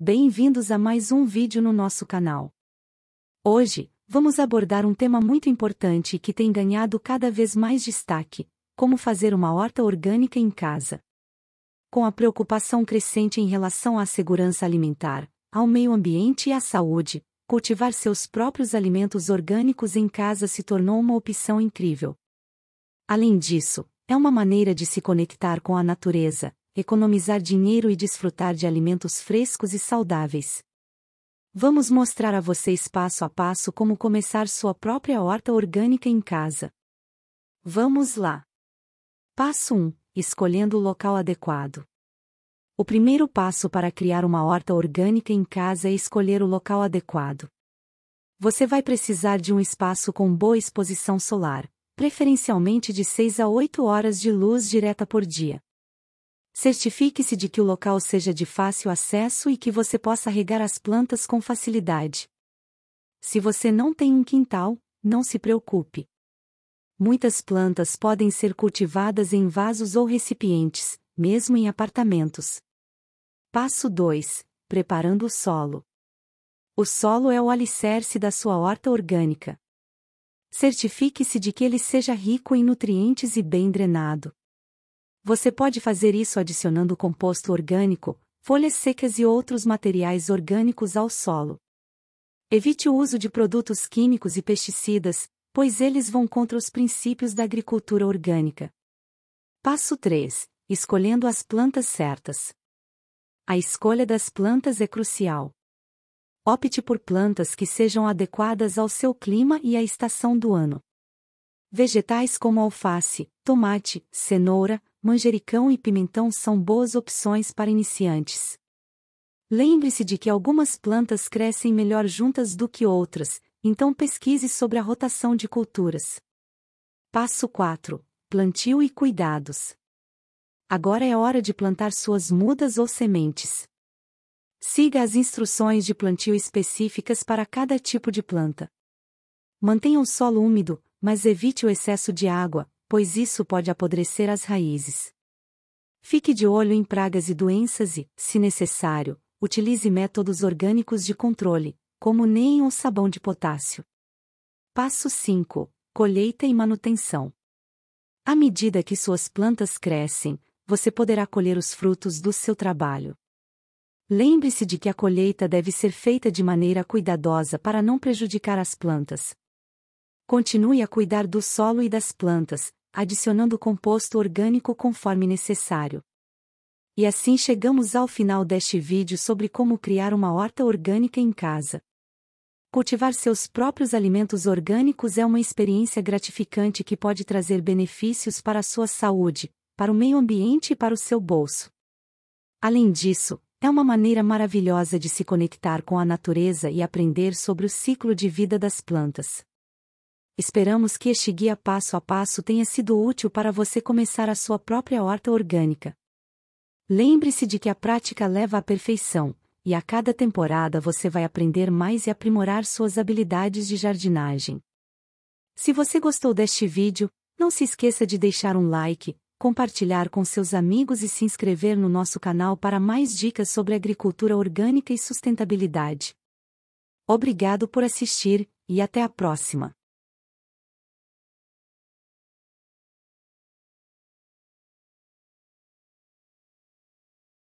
Bem-vindos a mais um vídeo no nosso canal. Hoje, vamos abordar um tema muito importante que tem ganhado cada vez mais destaque: como fazer uma horta orgânica em casa. Com a preocupação crescente em relação à segurança alimentar, ao meio ambiente e à saúde, cultivar seus próprios alimentos orgânicos em casa se tornou uma opção incrível. Além disso, é uma maneira de se conectar com a natureza, economizar dinheiro e desfrutar de alimentos frescos e saudáveis. Vamos mostrar a vocês passo a passo como começar sua própria horta orgânica em casa. Vamos lá! Passo 1 Escolhendo o local adequado. O primeiro passo para criar uma horta orgânica em casa é escolher o local adequado. Você vai precisar de um espaço com boa exposição solar, preferencialmente de 6 a 8 horas de luz direta por dia. Certifique-se de que o local seja de fácil acesso e que você possa regar as plantas com facilidade. Se você não tem um quintal, não se preocupe. Muitas plantas podem ser cultivadas em vasos ou recipientes, mesmo em apartamentos. Passo 2 Preparando o solo. O solo é o alicerce da sua horta orgânica. Certifique-se de que ele seja rico em nutrientes e bem drenado. Você pode fazer isso adicionando composto orgânico, folhas secas e outros materiais orgânicos ao solo. Evite o uso de produtos químicos e pesticidas, pois eles vão contra os princípios da agricultura orgânica. Passo 3 Escolhendo as plantas certas. A escolha das plantas é crucial. Opte por plantas que sejam adequadas ao seu clima e à estação do ano. Vegetais como alface, tomate, cenoura, manjericão e pimentão são boas opções para iniciantes. Lembre-se de que algumas plantas crescem melhor juntas do que outras, então pesquise sobre a rotação de culturas. Passo 4: Plantio e cuidados. Agora é hora de plantar suas mudas ou sementes. Siga as instruções de plantio específicas para cada tipo de planta. Mantenha o solo úmido, mas evite o excesso de água, pois isso pode apodrecer as raízes. Fique de olho em pragas e doenças e, se necessário, utilize métodos orgânicos de controle, como NEM ou sabão de potássio. Passo 5. Colheita e manutenção. À medida que suas plantas crescem, você poderá colher os frutos do seu trabalho. Lembre-se de que a colheita deve ser feita de maneira cuidadosa para não prejudicar as plantas, Continue a cuidar do solo e das plantas, adicionando composto orgânico conforme necessário. E assim chegamos ao final deste vídeo sobre como criar uma horta orgânica em casa. Cultivar seus próprios alimentos orgânicos é uma experiência gratificante que pode trazer benefícios para a sua saúde, para o meio ambiente e para o seu bolso. Além disso, é uma maneira maravilhosa de se conectar com a natureza e aprender sobre o ciclo de vida das plantas. Esperamos que este guia passo a passo tenha sido útil para você começar a sua própria horta orgânica. Lembre-se de que a prática leva à perfeição, e a cada temporada você vai aprender mais e aprimorar suas habilidades de jardinagem. Se você gostou deste vídeo, não se esqueça de deixar um like, compartilhar com seus amigos e se inscrever no nosso canal para mais dicas sobre agricultura orgânica e sustentabilidade. Obrigado por assistir, e até a próxima!